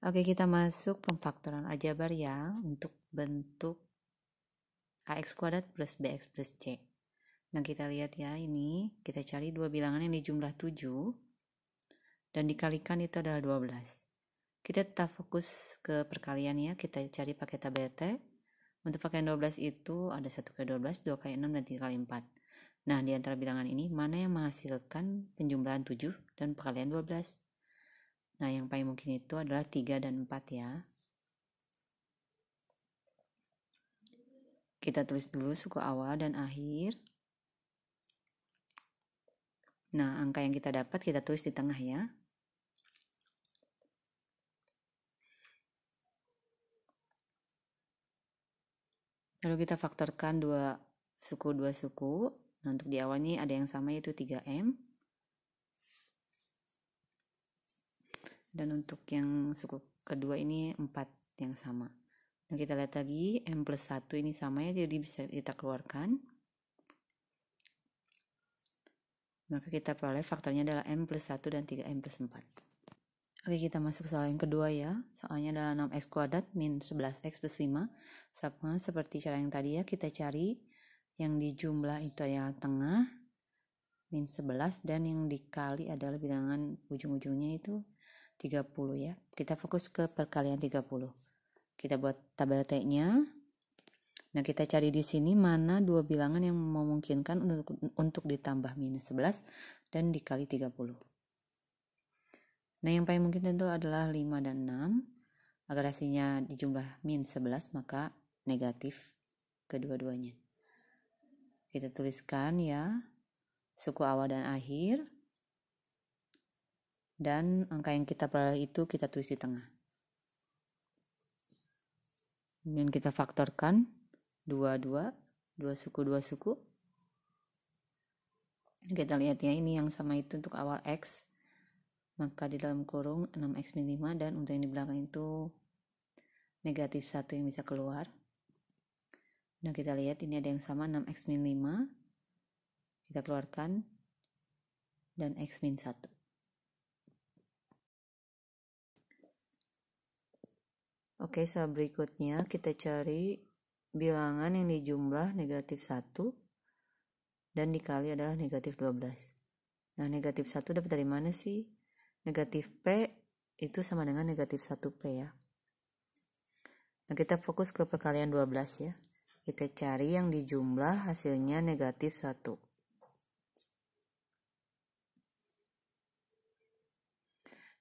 Oke, kita masuk pemfaktoran aljabar ya untuk bentuk AX kuadrat plus BX plus C. Nah, kita lihat ya ini, kita cari dua bilangan yang di jumlah 7 dan dikalikan itu adalah 12. Kita tetap fokus ke perkalian ya, kita cari pakai tabel T. Untuk pakaian 12 itu ada 1 kali 12, 2 kali 6, dan 3 kali 4. Nah, di antara bilangan ini, mana yang menghasilkan penjumlahan 7 dan perkalian 12? Nah, yang paling mungkin itu adalah 3 dan 4 ya. Kita tulis dulu suku awal dan akhir. Nah, angka yang kita dapat kita tulis di tengah ya. Lalu kita faktorkan dua suku dua suku. Nah, untuk di awal ini ada yang sama yaitu 3M. dan untuk yang suku kedua ini 4 yang sama nah kita lihat lagi M plus 1 ini sama ya jadi bisa kita keluarkan maka kita peroleh faktornya adalah M plus 1 dan 3M plus 4 Oke, kita masuk soal yang kedua ya. Soalnya adalah 6x kuadrat min 11x plus 5. Sama seperti cara yang tadi ya, kita cari yang di jumlah itu adalah tengah, min 11, dan yang dikali adalah bilangan ujung-ujungnya itu 30 ya. Kita fokus ke perkalian 30. Kita buat tabel T-nya. Nah, kita cari di sini mana dua bilangan yang memungkinkan untuk, untuk ditambah minus 11 dan dikali 30. Nah, yang paling mungkin tentu adalah 5 dan 6. Agar hasilnya dijumlah minus min 11, maka negatif kedua-duanya. Kita tuliskan ya, suku awal dan akhir dan angka yang kita peroleh itu kita tulis di tengah. Kemudian kita faktorkan 2, 2, 2 suku, 2 suku. Kita lihat ya, ini yang sama itu untuk awal X. Maka di dalam kurung 6X min 5 dan untuk yang di belakang itu negatif 1 yang bisa keluar. Nah kita lihat ini ada yang sama 6X min 5. Kita keluarkan dan X min 1. Oke, soal berikutnya kita cari bilangan yang dijumlah negatif 1 dan dikali adalah negatif 12. Nah, negatif 1 dapat dari mana sih? Negatif P itu sama dengan negatif 1P ya. Nah, kita fokus ke perkalian 12 ya. Kita cari yang dijumlah hasilnya negatif 1.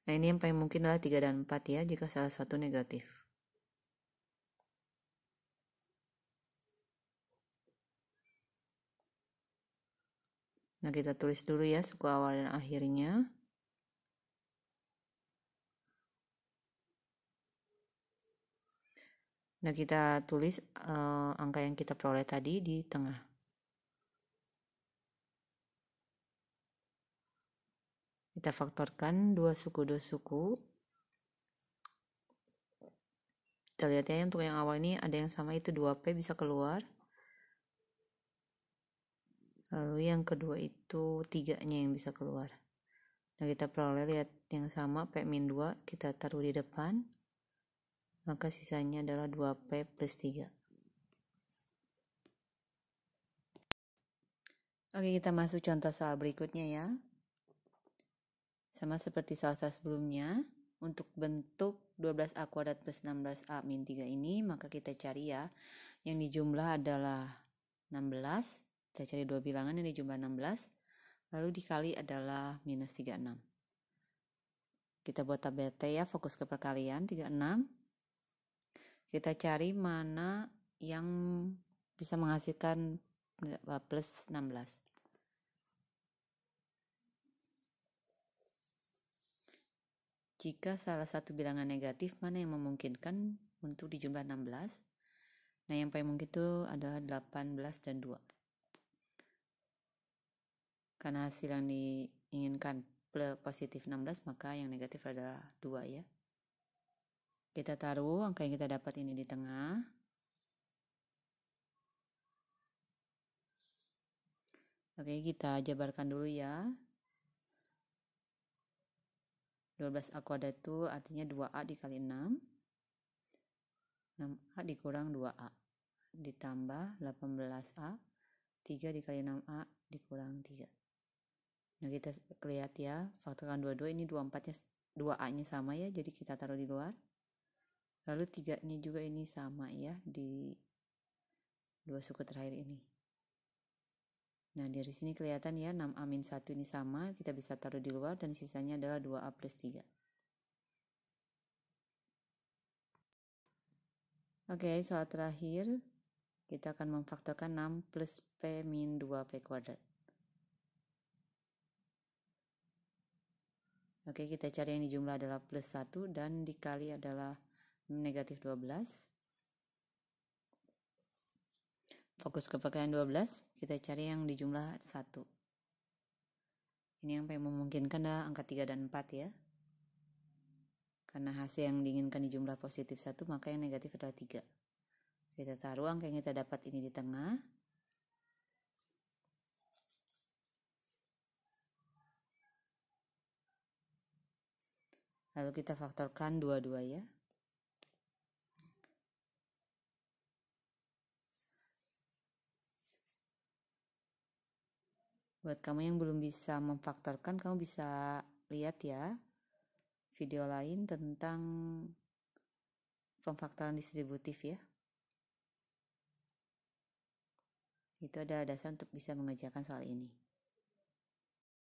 Nah, ini yang paling mungkin adalah 3 dan 4 ya, jika salah satu negatif. Nah, kita tulis dulu ya suku awal dan akhirnya. Nah, kita tulis uh, angka yang kita peroleh tadi di tengah. Kita faktorkan dua suku dua suku. Kita lihat ya untuk yang awal ini ada yang sama itu 2P bisa keluar lalu yang kedua itu tiganya yang bisa keluar nah kita peroleh lihat yang sama P 2 kita taruh di depan maka sisanya adalah 2P plus 3 Oke kita masuk contoh soal berikutnya ya sama seperti soal-soal sebelumnya untuk bentuk 12A kuadrat plus 16A min 3 ini maka kita cari ya yang di jumlah adalah 16 kita cari dua bilangan yang dijumlah jumlah 16, lalu dikali adalah minus 36. Kita buat tabel T ya, fokus ke perkalian, 36. Kita cari mana yang bisa menghasilkan plus 16. Jika salah satu bilangan negatif, mana yang memungkinkan untuk dijumlah 16? Nah, yang paling mungkin itu adalah 18 dan 2 karena hasil yang diinginkan positif 16 maka yang negatif adalah 2 ya kita taruh angka yang kita dapat ini di tengah oke kita jabarkan dulu ya 12A kuadrat itu artinya 2A dikali 6 6A dikurang 2A ditambah 18A 3 dikali 6A dikurang 3 Nah, kita lihat ya, faktorkan 22 ini 24-nya 2A-nya sama ya, jadi kita taruh di luar. Lalu 3-nya juga ini sama ya di dua suku terakhir ini. Nah, dari sini kelihatan ya 6A min 1 ini sama, kita bisa taruh di luar dan sisanya adalah 2A plus 3. Oke, okay, soal terakhir kita akan memfaktorkan 6 plus P min 2P kuadrat. Oke, kita cari yang di jumlah adalah plus 1 dan dikali adalah negatif 12. Fokus ke pakaian 12, kita cari yang di jumlah 1. Ini yang paling memungkinkan adalah angka 3 dan 4 ya. Karena hasil yang diinginkan di jumlah positif 1, maka yang negatif adalah 3. Kita taruh angka yang kita dapat ini di tengah Lalu kita faktorkan dua-dua ya. Buat kamu yang belum bisa memfaktorkan, kamu bisa lihat ya video lain tentang pemfaktoran distributif ya. Itu adalah dasar untuk bisa mengerjakan soal ini.